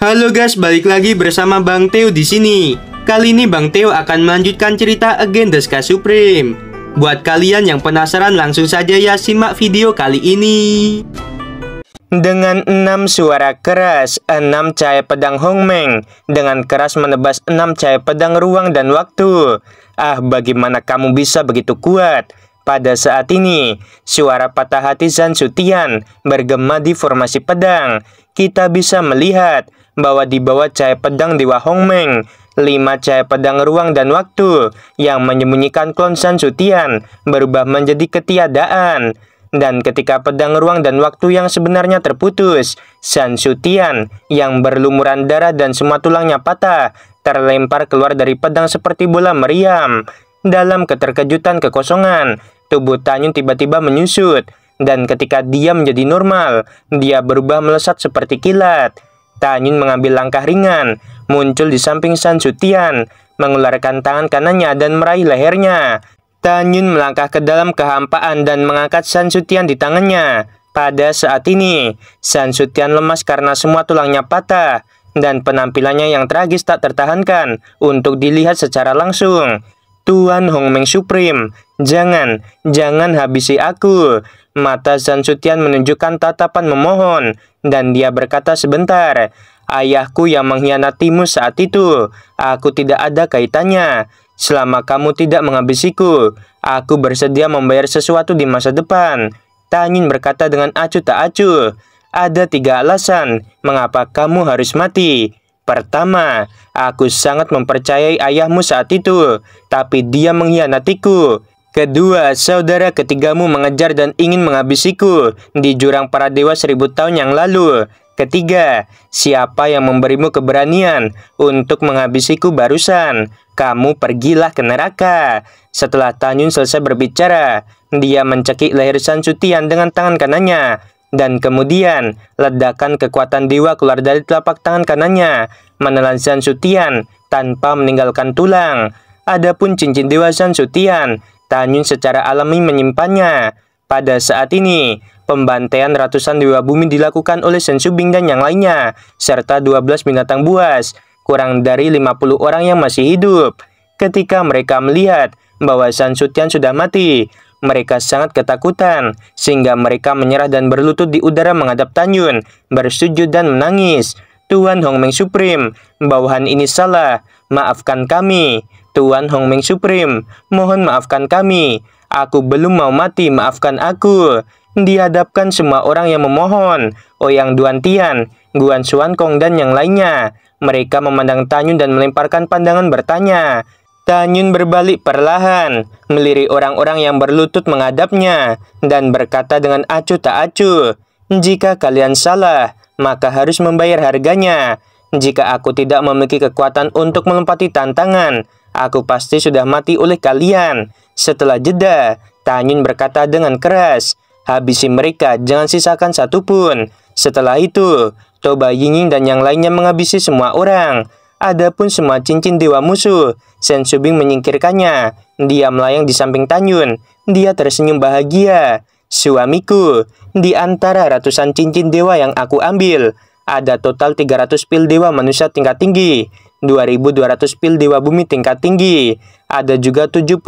Halo guys, balik lagi bersama Bang Teo di sini. Kali ini Bang Teo akan melanjutkan cerita Again Deska Supreme. Buat kalian yang penasaran langsung saja ya simak video kali ini. Dengan enam suara keras, enam cahaya pedang Hong Meng dengan keras menebas enam cahaya pedang ruang dan waktu. Ah, bagaimana kamu bisa begitu kuat? Pada saat ini, suara patah hati Zan Sutian bergema di formasi pedang. Kita bisa melihat bahwa di bawah cahaya pedang Dewa Meng, lima cahaya pedang ruang dan waktu yang menyembunyikan klon San Sutian berubah menjadi ketiadaan. Dan ketika pedang ruang dan waktu yang sebenarnya terputus, San Sutian yang berlumuran darah dan semua tulangnya patah terlempar keluar dari pedang seperti bola meriam. Dalam keterkejutan kekosongan, tubuh Tanyun tiba-tiba menyusut dan ketika dia menjadi normal, dia berubah melesat seperti kilat. Tanyin mengambil langkah ringan, muncul di samping San Sansutian, mengeluarkan tangan kanannya dan meraih lehernya. Tanyin melangkah ke dalam kehampaan dan mengangkat San Sansutian di tangannya. Pada saat ini, San Sansutian lemas karena semua tulangnya patah dan penampilannya yang tragis tak tertahankan untuk dilihat secara langsung. Tuan Hong Meng Supreme Jangan, jangan habisi aku. Mata San Sutian menunjukkan tatapan memohon, dan dia berkata sebentar, Ayahku yang mengkhianatimu saat itu, aku tidak ada kaitannya. Selama kamu tidak menghabisiku, aku bersedia membayar sesuatu di masa depan. Tanyin berkata dengan acuh tak acuh. Ada tiga alasan mengapa kamu harus mati. Pertama, aku sangat mempercayai ayahmu saat itu, tapi dia mengkhianatiku. Kedua, saudara ketigamu mengejar dan ingin menghabisiku di jurang para dewa seribu tahun yang lalu. Ketiga, siapa yang memberimu keberanian untuk menghabisiku barusan? Kamu pergilah ke neraka. Setelah Tanyun selesai berbicara, dia mencekik leher Sansutian dengan tangan kanannya. Dan kemudian, ledakan kekuatan dewa keluar dari telapak tangan kanannya, menelan Sansutian tanpa meninggalkan tulang. Adapun cincin dewa Sansutian Tanyun secara alami menyimpannya. Pada saat ini, pembantaian ratusan dewa bumi dilakukan oleh Sensubing dan yang lainnya, serta 12 binatang buas, kurang dari 50 orang yang masih hidup. Ketika mereka melihat bahwa Sansutian sudah mati, mereka sangat ketakutan, sehingga mereka menyerah dan berlutut di udara menghadap Tanyun, bersujud dan menangis. Tuhan Meng Supreme, bawahan ini salah, maafkan kami. Tuan Hongming Supreme, mohon maafkan kami. Aku belum mau mati, maafkan aku. Dihadapkan semua orang yang memohon, Oyang Duan Tian, Guan Xuan Kong dan yang lainnya. Mereka memandang Tanyun dan melemparkan pandangan bertanya. Tanyun berbalik perlahan, melirik orang-orang yang berlutut menghadapnya, dan berkata dengan acuh tak acuh, Jika kalian salah, maka harus membayar harganya. Jika aku tidak memiliki kekuatan untuk melompati tantangan, Aku pasti sudah mati oleh kalian. Setelah jeda, Tanyun berkata dengan keras. Habisi mereka, jangan sisakan satu pun. Setelah itu, Toba Yingying dan yang lainnya menghabisi semua orang. Adapun semua cincin dewa musuh, Shen Shubing menyingkirkannya. Dia melayang di samping Tanyun. Dia tersenyum bahagia. Suamiku, di antara ratusan cincin dewa yang aku ambil, ada total 300 pil dewa manusia tingkat tinggi. 2.200 pil dewa bumi tingkat tinggi, ada juga 79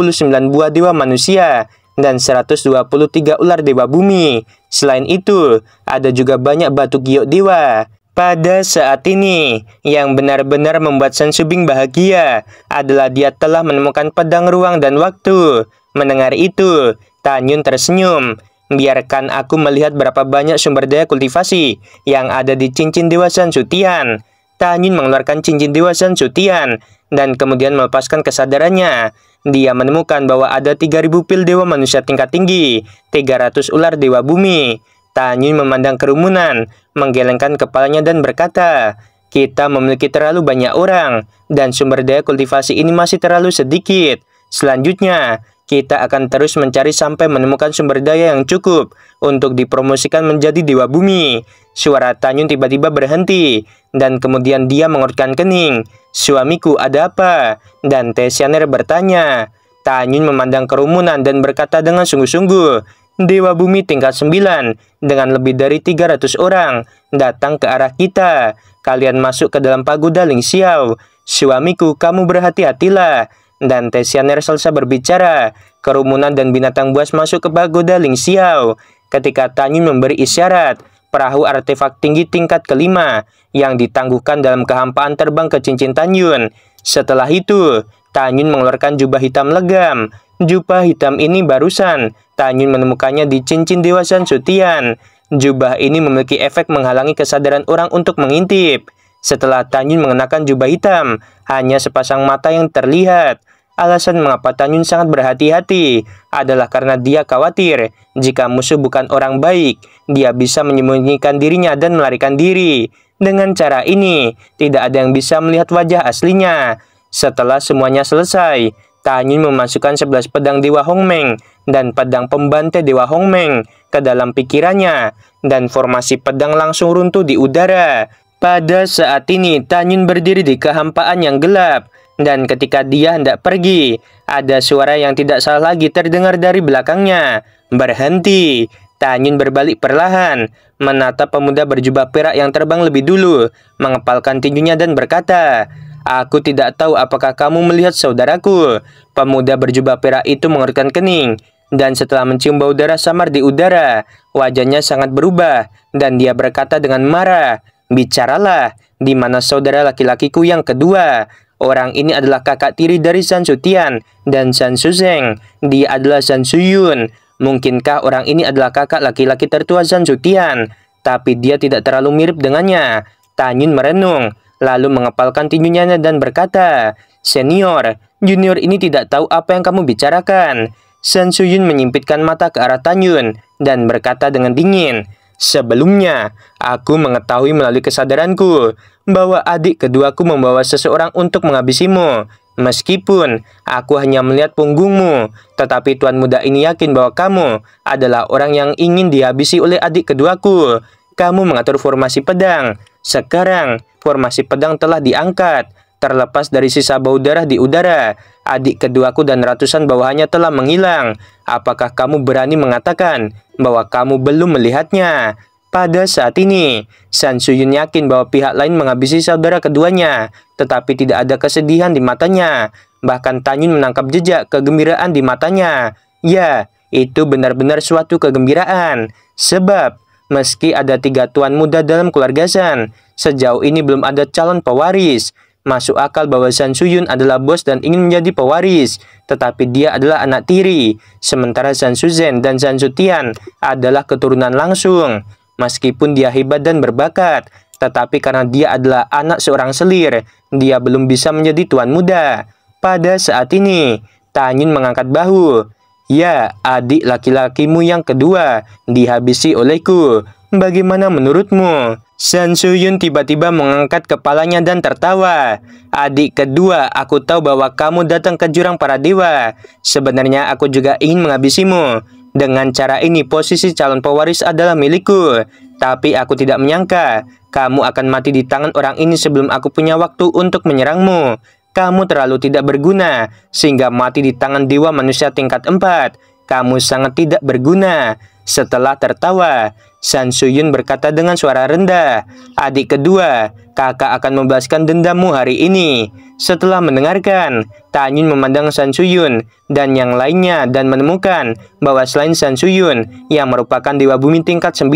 buah dewa manusia, dan 123 ular dewa bumi. Selain itu, ada juga banyak batu giok dewa. Pada saat ini, yang benar-benar membuat Sensubing bahagia adalah dia telah menemukan pedang ruang dan waktu. Mendengar itu, Tanyun tersenyum. Biarkan aku melihat berapa banyak sumber daya kultivasi yang ada di cincin dewa Sansutian. Tanyin mengeluarkan cincin dewa Sutian dan kemudian melepaskan kesadarannya. Dia menemukan bahwa ada 3000 pil dewa manusia tingkat tinggi, 300 ular dewa bumi. Tanyin memandang kerumunan, menggelengkan kepalanya dan berkata, kita memiliki terlalu banyak orang, dan sumber daya kultivasi ini masih terlalu sedikit. Selanjutnya, kita akan terus mencari sampai menemukan sumber daya yang cukup untuk dipromosikan menjadi dewa bumi. Suara Tanyun tiba-tiba berhenti, dan kemudian dia mengorbankan kening. Suamiku ada apa? Dan Tesianer bertanya. Tanyun memandang kerumunan dan berkata dengan sungguh-sungguh, Dewa Bumi tingkat 9 dengan lebih dari 300 orang datang ke arah kita. Kalian masuk ke dalam pagoda Ling Xiao. Suamiku, kamu berhati-hatilah. Dan Tesianer selesai berbicara. Kerumunan dan binatang buas masuk ke pagoda Ling Xiao. Ketika Tanyun memberi isyarat, perahu artefak tinggi tingkat kelima yang ditangguhkan dalam kehampaan terbang ke cincin Tanyun. Setelah itu, Tanyun mengeluarkan jubah hitam legam. Jubah hitam ini barusan, Tanyun menemukannya di cincin dewasan Sutian. Jubah ini memiliki efek menghalangi kesadaran orang untuk mengintip. Setelah Tanyun mengenakan jubah hitam, hanya sepasang mata yang terlihat. Alasan mengapa Tanyun sangat berhati-hati adalah karena dia khawatir jika musuh bukan orang baik, dia bisa menyembunyikan dirinya dan melarikan diri. Dengan cara ini, tidak ada yang bisa melihat wajah aslinya. Setelah semuanya selesai, Tanyun memasukkan 11 pedang Dewa Hongmeng dan pedang pembantai Dewa Hongmeng ke dalam pikirannya, dan formasi pedang langsung runtuh di udara. Pada saat ini, Tanyun berdiri di kehampaan yang gelap. Dan ketika dia hendak pergi, ada suara yang tidak salah lagi terdengar dari belakangnya. Berhenti. Tanyun berbalik perlahan, menatap pemuda berjubah perak yang terbang lebih dulu, mengepalkan tinjunya dan berkata, Aku tidak tahu apakah kamu melihat saudaraku. Pemuda berjubah perak itu mengurutkan kening, dan setelah mencium bau darah samar di udara, wajahnya sangat berubah, dan dia berkata dengan marah, Bicaralah, di mana saudara laki-lakiku yang kedua? Orang ini adalah kakak tiri dari San Sutian dan San Suzeng. Dia adalah San Suyun. Mungkinkah orang ini adalah kakak laki-laki tertua San Sutian? Tapi dia tidak terlalu mirip dengannya. Tanyun merenung, lalu mengepalkan tinjunya dan berkata, Senior, junior ini tidak tahu apa yang kamu bicarakan. San Suyun menyempitkan mata ke arah Tanyun dan berkata dengan dingin, Sebelumnya, aku mengetahui melalui kesadaranku bahwa adik keduaku membawa seseorang untuk menghabisimu. Meskipun aku hanya melihat punggungmu, tetapi tuan muda ini yakin bahwa kamu adalah orang yang ingin dihabisi oleh adik keduaku. Kamu mengatur formasi pedang. Sekarang, formasi pedang telah diangkat. Terlepas dari sisa bau darah di udara, adik keduaku dan ratusan bawahannya telah menghilang. Apakah kamu berani mengatakan bahwa kamu belum melihatnya. Pada saat ini, San Suyun yakin bahwa pihak lain menghabisi saudara keduanya, tetapi tidak ada kesedihan di matanya. Bahkan Tanyun menangkap jejak kegembiraan di matanya. Ya, itu benar-benar suatu kegembiraan. Sebab, meski ada tiga tuan muda dalam keluarga San, sejauh ini belum ada calon pewaris. Masuk akal bahwa San Suyun adalah bos dan ingin menjadi pewaris, tetapi dia adalah anak tiri. Sementara San Suzhen dan San Sutian adalah keturunan langsung. Meskipun dia hebat dan berbakat, tetapi karena dia adalah anak seorang selir, dia belum bisa menjadi tuan muda. Pada saat ini, Tanyin mengangkat bahu. Ya, adik laki-lakimu yang kedua dihabisi olehku. Bagaimana menurutmu? Shen Suyun tiba-tiba mengangkat kepalanya dan tertawa. Adik kedua, aku tahu bahwa kamu datang ke jurang para dewa. Sebenarnya aku juga ingin menghabisimu. Dengan cara ini posisi calon pewaris adalah milikku. Tapi aku tidak menyangka, kamu akan mati di tangan orang ini sebelum aku punya waktu untuk menyerangmu. Kamu terlalu tidak berguna, sehingga mati di tangan dewa manusia tingkat 4. Kamu sangat tidak berguna. Setelah tertawa, San Suyun berkata dengan suara rendah, Adik kedua, kakak akan membalaskan dendammu hari ini. Setelah mendengarkan, Tan Yun memandang San Suyun dan yang lainnya dan menemukan bahwa selain San Suyun yang merupakan dewa bumi tingkat 9,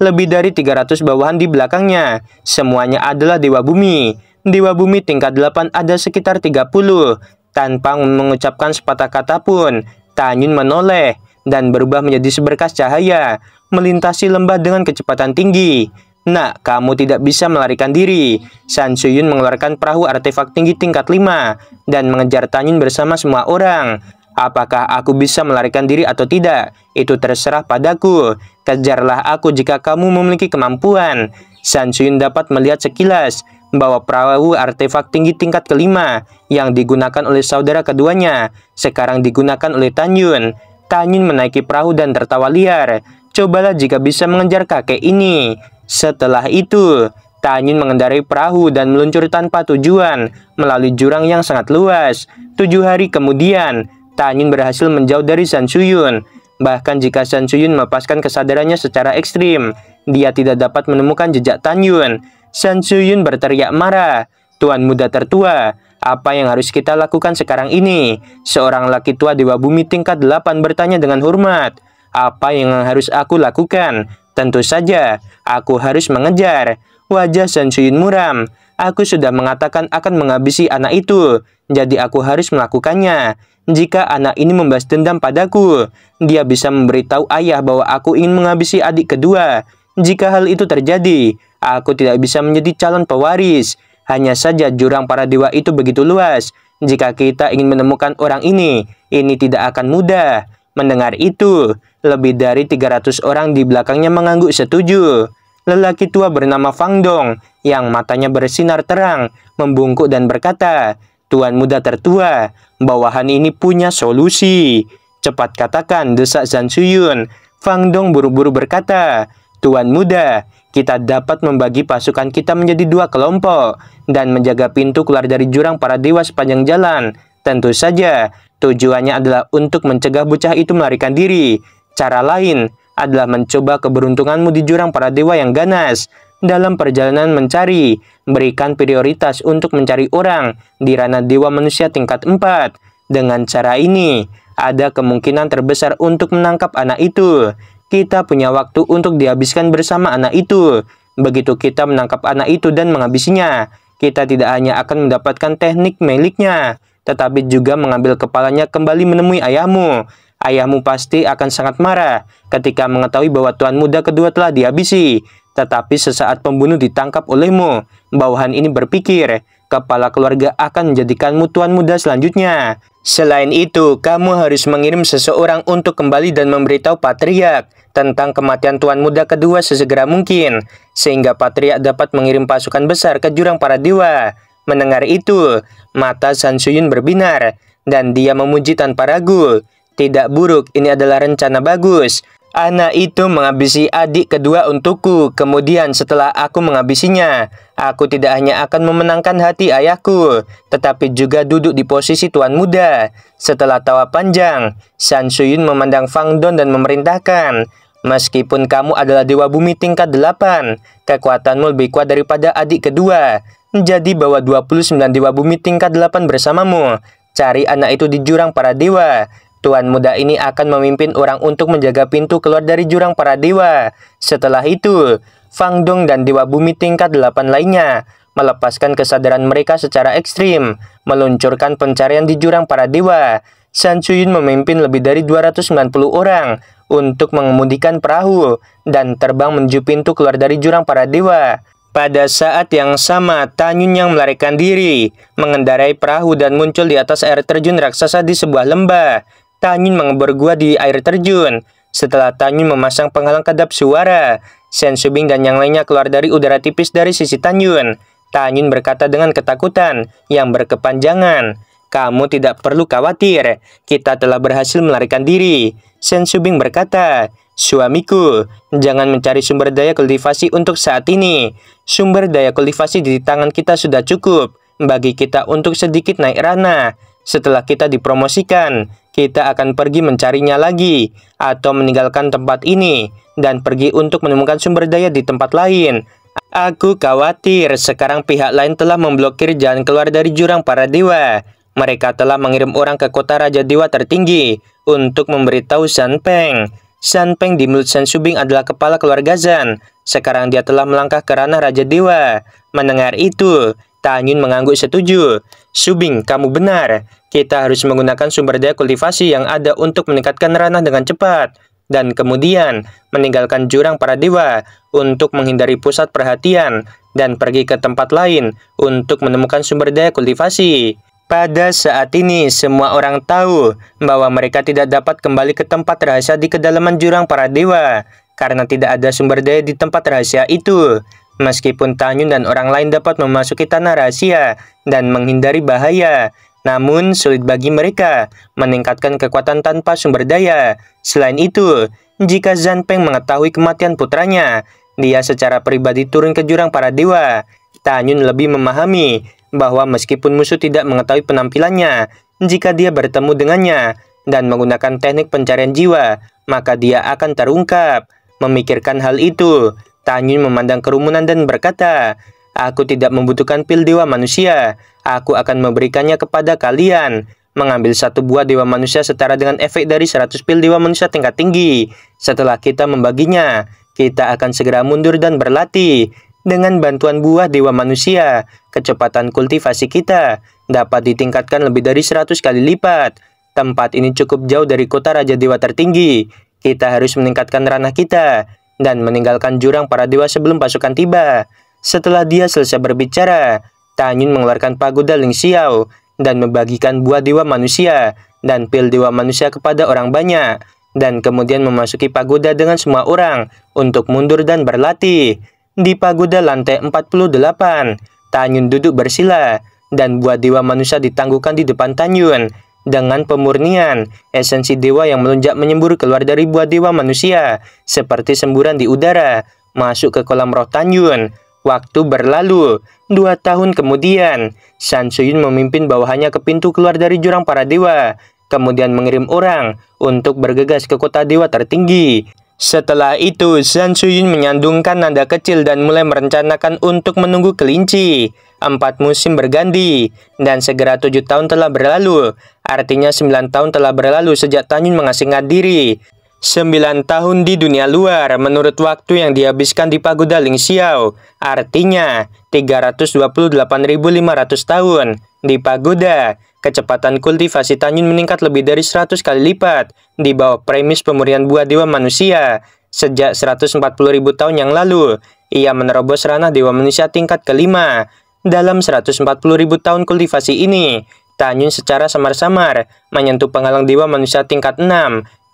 lebih dari 300 bawahan di belakangnya, semuanya adalah dewa bumi. Dewa bumi tingkat 8 ada sekitar 30, tanpa mengucapkan sepatah kata pun. Yun menoleh, dan berubah menjadi seberkas cahaya, melintasi lembah dengan kecepatan tinggi. Nak, kamu tidak bisa melarikan diri. San Suyun mengeluarkan perahu artefak tinggi tingkat 5 dan mengejar Tanyun bersama semua orang. Apakah aku bisa melarikan diri atau tidak? Itu terserah padaku. Kejarlah aku jika kamu memiliki kemampuan. San Suyun dapat melihat sekilas bahwa perahu artefak tinggi tingkat kelima yang digunakan oleh saudara keduanya sekarang digunakan oleh Tanyun. Tak menaiki perahu dan tertawa liar. Cobalah jika bisa mengejar kakek ini. Setelah itu, Tanyin mengendarai perahu dan meluncur tanpa tujuan melalui jurang yang sangat luas. Tujuh hari kemudian, Tanyin berhasil menjauh dari Sansuyun. Bahkan jika Sansuyun melepaskan kesadarannya secara ekstrim, dia tidak dapat menemukan jejak Tanyun. Sansuyun berteriak marah, Tuan muda tertua, apa yang harus kita lakukan sekarang ini? Seorang laki tua Dewa Bumi tingkat 8 bertanya dengan hormat. Apa yang harus aku lakukan? Tentu saja, aku harus mengejar. Wajah Sensuyun muram. Aku sudah mengatakan akan menghabisi anak itu, jadi aku harus melakukannya. Jika anak ini membahas dendam padaku, dia bisa memberitahu ayah bahwa aku ingin menghabisi adik kedua. Jika hal itu terjadi, aku tidak bisa menjadi calon pewaris. Hanya saja jurang para dewa itu begitu luas. Jika kita ingin menemukan orang ini, ini tidak akan mudah. Mendengar itu, lebih dari 300 orang di belakangnya mengangguk setuju. Lelaki tua bernama Fang Dong, yang matanya bersinar terang, membungkuk dan berkata, Tuan muda tertua, bawahan ini punya solusi. Cepat katakan, desak Zansuyun. Fang Dong buru-buru berkata, Tuan muda, kita dapat membagi pasukan kita menjadi dua kelompok dan menjaga pintu keluar dari jurang para dewa sepanjang jalan. Tentu saja, tujuannya adalah untuk mencegah bocah itu melarikan diri. Cara lain adalah mencoba keberuntunganmu di jurang para dewa yang ganas. Dalam perjalanan mencari, berikan prioritas untuk mencari orang di ranah dewa manusia tingkat 4. Dengan cara ini, ada kemungkinan terbesar untuk menangkap anak itu kita punya waktu untuk dihabiskan bersama anak itu. Begitu kita menangkap anak itu dan menghabisinya, kita tidak hanya akan mendapatkan teknik miliknya, tetapi juga mengambil kepalanya kembali menemui ayahmu. Ayahmu pasti akan sangat marah ketika mengetahui bahwa tuan muda kedua telah dihabisi. Tetapi sesaat pembunuh ditangkap olehmu, bawahan ini berpikir, kepala keluarga akan menjadikanmu tuan muda selanjutnya. Selain itu, kamu harus mengirim seseorang untuk kembali dan memberitahu Patriak tentang kematian Tuan Muda kedua sesegera mungkin, sehingga Patriak dapat mengirim pasukan besar ke Jurang Para Dewa. Mendengar itu, mata San Suyun berbinar, dan dia memuji tanpa ragu. Tidak buruk, ini adalah rencana bagus. Anak itu menghabisi adik kedua untukku, kemudian setelah aku menghabisinya, aku tidak hanya akan memenangkan hati ayahku, tetapi juga duduk di posisi tuan muda. Setelah tawa panjang, San Suyun memandang Fang Don dan memerintahkan, Meskipun kamu adalah dewa bumi tingkat 8, kekuatanmu lebih kuat daripada adik kedua. Jadi bawa 29 dewa bumi tingkat 8 bersamamu. Cari anak itu di jurang para dewa. Tuan muda ini akan memimpin orang untuk menjaga pintu keluar dari jurang para dewa. Setelah itu, Fang Dong dan dewa bumi tingkat 8 lainnya melepaskan kesadaran mereka secara ekstrim, meluncurkan pencarian di jurang para dewa. San Chuyun memimpin lebih dari 290 orang, untuk mengemudikan perahu dan terbang menuju pintu keluar dari jurang para dewa. Pada saat yang sama, Tanyun yang melarikan diri, mengendarai perahu dan muncul di atas air terjun raksasa di sebuah lembah. Tanyun mengebor gua di air terjun. Setelah Tanyun memasang penghalang kedap suara, Sen Subing dan yang lainnya keluar dari udara tipis dari sisi Tanyun. Tanyun berkata dengan ketakutan yang berkepanjangan, "Kamu tidak perlu khawatir, kita telah berhasil melarikan diri." Sen Subing berkata, Suamiku, jangan mencari sumber daya kultivasi untuk saat ini. Sumber daya kultivasi di tangan kita sudah cukup bagi kita untuk sedikit naik ranah. Setelah kita dipromosikan, kita akan pergi mencarinya lagi atau meninggalkan tempat ini dan pergi untuk menemukan sumber daya di tempat lain. Aku khawatir sekarang pihak lain telah memblokir jalan keluar dari jurang para dewa. Mereka telah mengirim orang ke kota Raja Dewa tertinggi untuk memberitahu San Peng. San Peng di mulut San Subing adalah kepala keluarga Zan. Sekarang dia telah melangkah ke ranah Raja Dewa. Mendengar itu, Tan Yun mengangguk setuju. Subing, kamu benar. Kita harus menggunakan sumber daya kultivasi yang ada untuk meningkatkan ranah dengan cepat. Dan kemudian, meninggalkan jurang para dewa untuk menghindari pusat perhatian dan pergi ke tempat lain untuk menemukan sumber daya kultivasi. Pada saat ini, semua orang tahu bahwa mereka tidak dapat kembali ke tempat rahasia di kedalaman jurang para dewa karena tidak ada sumber daya di tempat rahasia itu. Meskipun Tanyun dan orang lain dapat memasuki tanah rahasia dan menghindari bahaya, namun sulit bagi mereka meningkatkan kekuatan tanpa sumber daya. Selain itu, jika Peng mengetahui kematian putranya, dia secara pribadi turun ke jurang para dewa. Tanyun lebih memahami bahwa meskipun musuh tidak mengetahui penampilannya, jika dia bertemu dengannya dan menggunakan teknik pencarian jiwa, maka dia akan terungkap. Memikirkan hal itu, Tanyun memandang kerumunan dan berkata, Aku tidak membutuhkan pil dewa manusia, aku akan memberikannya kepada kalian. Mengambil satu buah dewa manusia setara dengan efek dari 100 pil dewa manusia tingkat tinggi. Setelah kita membaginya, kita akan segera mundur dan berlatih. Dengan bantuan buah dewa manusia, kecepatan kultivasi kita dapat ditingkatkan lebih dari 100 kali lipat. Tempat ini cukup jauh dari kota Raja Dewa tertinggi. Kita harus meningkatkan ranah kita dan meninggalkan jurang para dewa sebelum pasukan tiba. Setelah dia selesai berbicara, Tanyun mengeluarkan pagoda Ling Xiao dan membagikan buah dewa manusia dan pil dewa manusia kepada orang banyak dan kemudian memasuki pagoda dengan semua orang untuk mundur dan berlatih di pagoda lantai 48. Tanyun duduk bersila, dan buah dewa manusia ditangguhkan di depan Tanyun. Dengan pemurnian, esensi dewa yang melonjak menyembur keluar dari buah dewa manusia, seperti semburan di udara, masuk ke kolam roh Tanyun. Waktu berlalu, dua tahun kemudian, San Suyun memimpin bawahannya ke pintu keluar dari jurang para dewa, kemudian mengirim orang untuk bergegas ke kota dewa tertinggi. Setelah itu, Zhang Suyun menyandungkan nada kecil dan mulai merencanakan untuk menunggu kelinci. Empat musim berganti, dan segera tujuh tahun telah berlalu. Artinya sembilan tahun telah berlalu sejak Tanyun mengasingkan diri. Sembilan tahun di dunia luar menurut waktu yang dihabiskan di Pagoda Lingxiao. Artinya, 328.500 tahun. Di pagoda, kecepatan kultivasi Yun meningkat lebih dari 100 kali lipat di bawah premis pemurian buah dewa manusia. Sejak ribu tahun yang lalu, ia menerobos ranah dewa manusia tingkat kelima. Dalam ribu tahun kultivasi ini, Tanyun secara samar-samar menyentuh penghalang dewa manusia tingkat 6.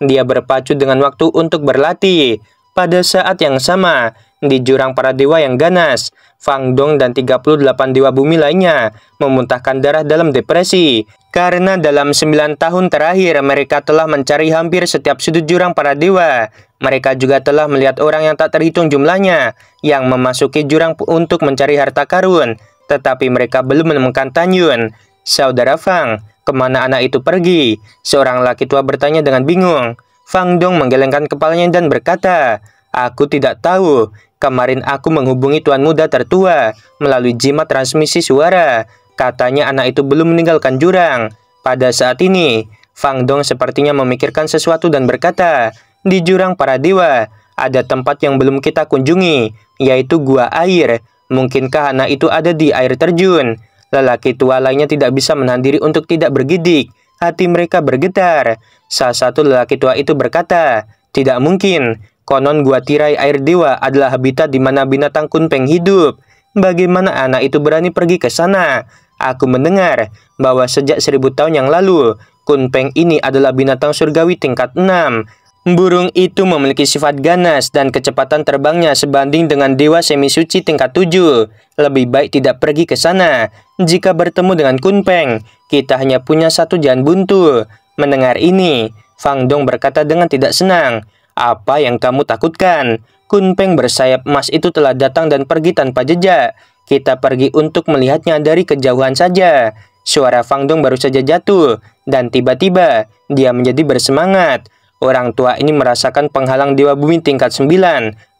Dia berpacu dengan waktu untuk berlatih. Pada saat yang sama, di jurang para dewa yang ganas. Fang Dong dan 38 dewa bumi lainnya memuntahkan darah dalam depresi. Karena dalam 9 tahun terakhir mereka telah mencari hampir setiap sudut jurang para dewa. Mereka juga telah melihat orang yang tak terhitung jumlahnya yang memasuki jurang untuk mencari harta karun. Tetapi mereka belum menemukan Tanyun. Saudara Fang, kemana anak itu pergi? Seorang laki tua bertanya dengan bingung. Fang Dong menggelengkan kepalanya dan berkata, Aku tidak tahu. Kemarin aku menghubungi tuan muda tertua melalui jimat transmisi suara. Katanya anak itu belum meninggalkan jurang. Pada saat ini, Fang Dong sepertinya memikirkan sesuatu dan berkata, di jurang para dewa, ada tempat yang belum kita kunjungi, yaitu gua air. Mungkinkah anak itu ada di air terjun? Lelaki tua lainnya tidak bisa menahan diri untuk tidak bergidik. Hati mereka bergetar. Salah satu lelaki tua itu berkata, tidak mungkin, Konon gua tirai air dewa adalah habitat di mana binatang kunpeng hidup. Bagaimana anak itu berani pergi ke sana? Aku mendengar bahwa sejak seribu tahun yang lalu, kunpeng ini adalah binatang surgawi tingkat 6. Burung itu memiliki sifat ganas dan kecepatan terbangnya sebanding dengan dewa semi suci tingkat 7. Lebih baik tidak pergi ke sana. Jika bertemu dengan kunpeng, kita hanya punya satu jalan buntu. Mendengar ini, Fang Dong berkata dengan tidak senang. Apa yang kamu takutkan? Kunpeng bersayap emas itu telah datang dan pergi tanpa jejak. Kita pergi untuk melihatnya dari kejauhan saja. Suara Fangdong baru saja jatuh, dan tiba-tiba dia menjadi bersemangat. Orang tua ini merasakan penghalang Dewa Bumi tingkat 9.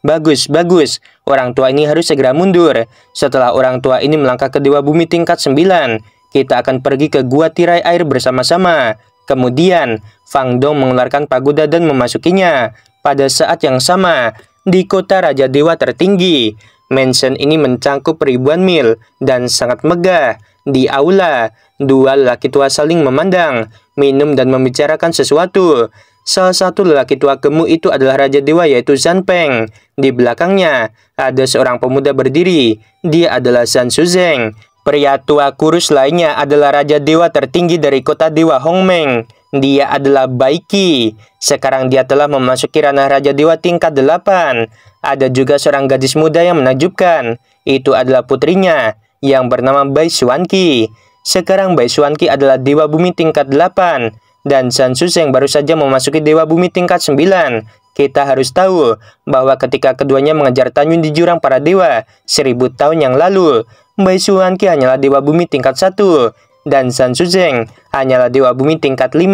Bagus, bagus. Orang tua ini harus segera mundur. Setelah orang tua ini melangkah ke Dewa Bumi tingkat 9, kita akan pergi ke gua tirai air bersama-sama. Kemudian, Fang Dong mengeluarkan pagoda dan memasukinya pada saat yang sama di kota Raja Dewa tertinggi. Mansion ini mencangkup ribuan mil dan sangat megah. Di aula, dua lelaki tua saling memandang, minum dan membicarakan sesuatu. Salah satu lelaki tua gemuk itu adalah Raja Dewa yaitu Zan Peng. Di belakangnya, ada seorang pemuda berdiri. Dia adalah Zan Suzeng. Pria tua kurus lainnya adalah Raja Dewa tertinggi dari kota Dewa Hongmeng dia adalah Baiki. Sekarang dia telah memasuki ranah Raja Dewa tingkat 8. Ada juga seorang gadis muda yang menakjubkan. Itu adalah putrinya yang bernama Bai Suanki. Sekarang Bai Suanki adalah Dewa Bumi tingkat 8 dan Sansus yang baru saja memasuki Dewa Bumi tingkat 9. Kita harus tahu bahwa ketika keduanya mengejar Tanyun di jurang para dewa seribu tahun yang lalu, Bai Suanki hanyalah Dewa Bumi tingkat 1 dan San Suzeng hanyalah dewa bumi tingkat 5.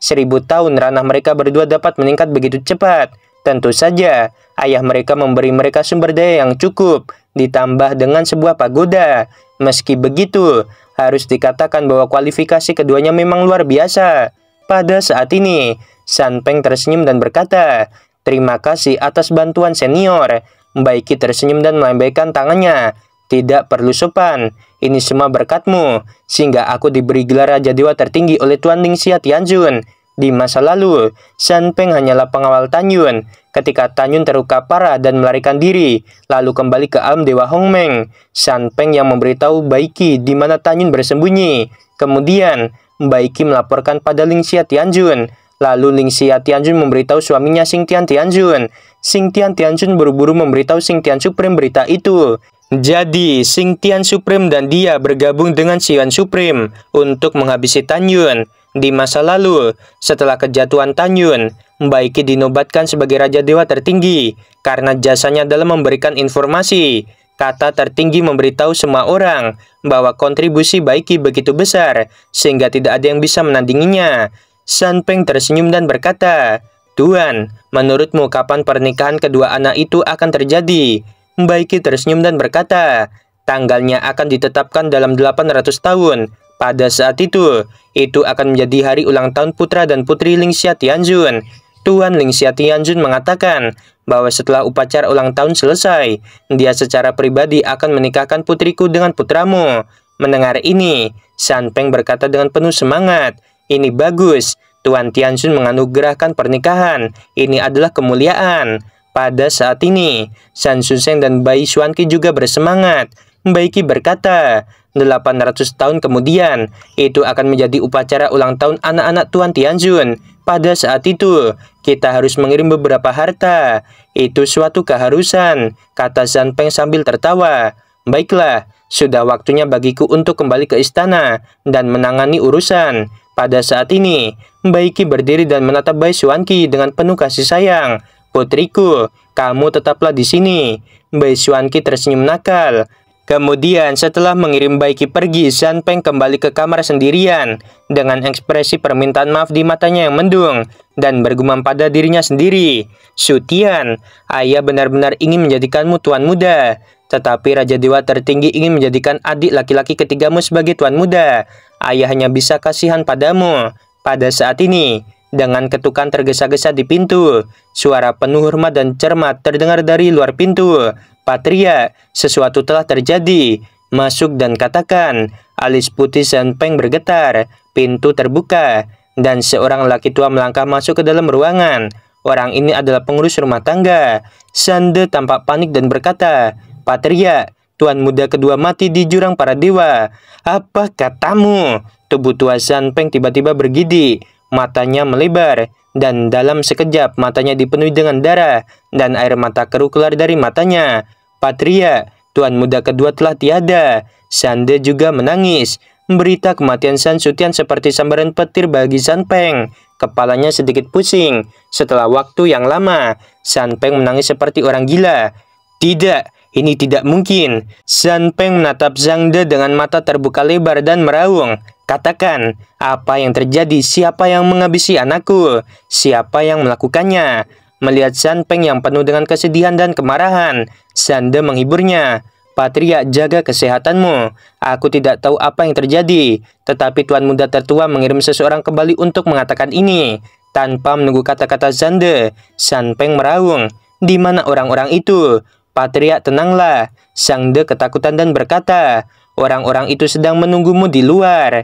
Seribu tahun ranah mereka berdua dapat meningkat begitu cepat. Tentu saja, ayah mereka memberi mereka sumber daya yang cukup, ditambah dengan sebuah pagoda. Meski begitu, harus dikatakan bahwa kualifikasi keduanya memang luar biasa. Pada saat ini, San Peng tersenyum dan berkata, Terima kasih atas bantuan senior. Baiki tersenyum dan melambaikan tangannya tidak perlu sopan. Ini semua berkatmu, sehingga aku diberi gelar Raja Dewa tertinggi oleh Tuan Ling Xia Tianjun. Di masa lalu, Shan Peng hanyalah pengawal Tanyun. Ketika Tanyun terluka parah dan melarikan diri, lalu kembali ke alam Dewa Hongmeng, Shan Peng yang memberitahu Baiki di mana Tanyun bersembunyi. Kemudian, Baiki melaporkan pada Ling Lingxia Tianjun. Lalu Ling Xia Tianjun memberitahu suaminya Sing Tian Tianjun. Sing Tian Tianjun buru-buru memberitahu Sing Tian Supreme berita itu. Jadi, Sing Tian Supreme dan dia bergabung dengan Xian Supreme untuk menghabisi Tan Yun. Di masa lalu, setelah kejatuhan Tan Yun, Baiki dinobatkan sebagai Raja Dewa tertinggi karena jasanya dalam memberikan informasi. Kata tertinggi memberitahu semua orang bahwa kontribusi Baiki begitu besar sehingga tidak ada yang bisa menandinginya. San Peng tersenyum dan berkata, Tuan, menurutmu kapan pernikahan kedua anak itu akan terjadi? Mbaiki tersenyum dan berkata, tanggalnya akan ditetapkan dalam 800 tahun. Pada saat itu, itu akan menjadi hari ulang tahun putra dan putri Lingxia Tianjun. Tuan Lingxia Tianjun mengatakan bahwa setelah upacara ulang tahun selesai, dia secara pribadi akan menikahkan putriku dengan putramu. Mendengar ini, San Peng berkata dengan penuh semangat, ini bagus, Tuan Tianjun menganugerahkan pernikahan, ini adalah kemuliaan pada saat ini. San Suseng dan Bai Xuanqi juga bersemangat. Bai Qi berkata, 800 tahun kemudian, itu akan menjadi upacara ulang tahun anak-anak Tuan Tianjun. Pada saat itu, kita harus mengirim beberapa harta. Itu suatu keharusan, kata Zhang Peng sambil tertawa. Baiklah, sudah waktunya bagiku untuk kembali ke istana dan menangani urusan. Pada saat ini, Baiki berdiri dan menatap Bai Suanki dengan penuh kasih sayang. Putriku, kamu tetaplah di sini. Bai Xuanqi tersenyum nakal. Kemudian setelah mengirim Baiki pergi, San Peng kembali ke kamar sendirian dengan ekspresi permintaan maaf di matanya yang mendung dan bergumam pada dirinya sendiri. Sutian, ayah benar-benar ingin menjadikanmu tuan muda. Tetapi Raja Dewa tertinggi ingin menjadikan adik laki-laki ketigamu sebagai tuan muda. Ayah hanya bisa kasihan padamu pada saat ini dengan ketukan tergesa-gesa di pintu. Suara penuh hormat dan cermat terdengar dari luar pintu. Patria, sesuatu telah terjadi. Masuk dan katakan. Alis putih Peng bergetar. Pintu terbuka. Dan seorang laki tua melangkah masuk ke dalam ruangan. Orang ini adalah pengurus rumah tangga. Sande tampak panik dan berkata, Patria, Tuan muda kedua mati di jurang para dewa. Apa katamu? Tubuh tua Sanpeng tiba-tiba bergidi matanya melebar, dan dalam sekejap matanya dipenuhi dengan darah, dan air mata keruh keluar dari matanya. Patria, tuan muda kedua telah tiada. Sande juga menangis. Berita kematian San Sutian seperti sambaran petir bagi San Peng. Kepalanya sedikit pusing. Setelah waktu yang lama, San Peng menangis seperti orang gila. Tidak, ini tidak mungkin. San Peng menatap Zhang De dengan mata terbuka lebar dan meraung. Katakan, apa yang terjadi? Siapa yang menghabisi anakku? Siapa yang melakukannya? Melihat San Peng yang penuh dengan kesedihan dan kemarahan, San De menghiburnya. Patria, jaga kesehatanmu. Aku tidak tahu apa yang terjadi, tetapi Tuan Muda Tertua mengirim seseorang kembali untuk mengatakan ini. Tanpa menunggu kata-kata San De, San Peng meraung. Di mana orang-orang itu? Patria, tenanglah. De ketakutan dan berkata, orang-orang itu sedang menunggumu di luar.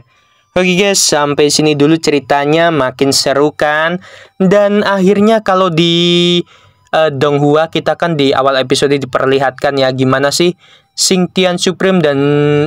Oke guys, sampai sini dulu ceritanya makin seru kan. Dan akhirnya kalau di uh, Donghua kita kan di awal episode diperlihatkan ya gimana sih Sing Tian Supreme dan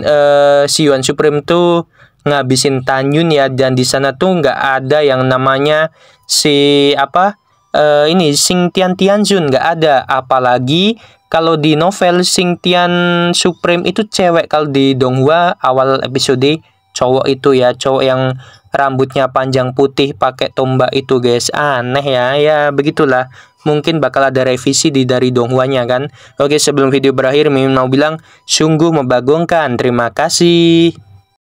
uh, Yuan Supreme tuh ngabisin Tanyun ya dan di sana tuh nggak ada yang namanya si apa uh, ini Sing Tian Tianjun nggak ada apalagi kalau di novel Sing Tian Supreme itu cewek kalau di Donghua awal episode cowok itu ya cowok yang rambutnya panjang putih pakai tombak itu guys aneh ya ya begitulah mungkin bakal ada revisi di dari Donghuanya kan oke sebelum video berakhir Mimin mau bilang sungguh membagongkan terima kasih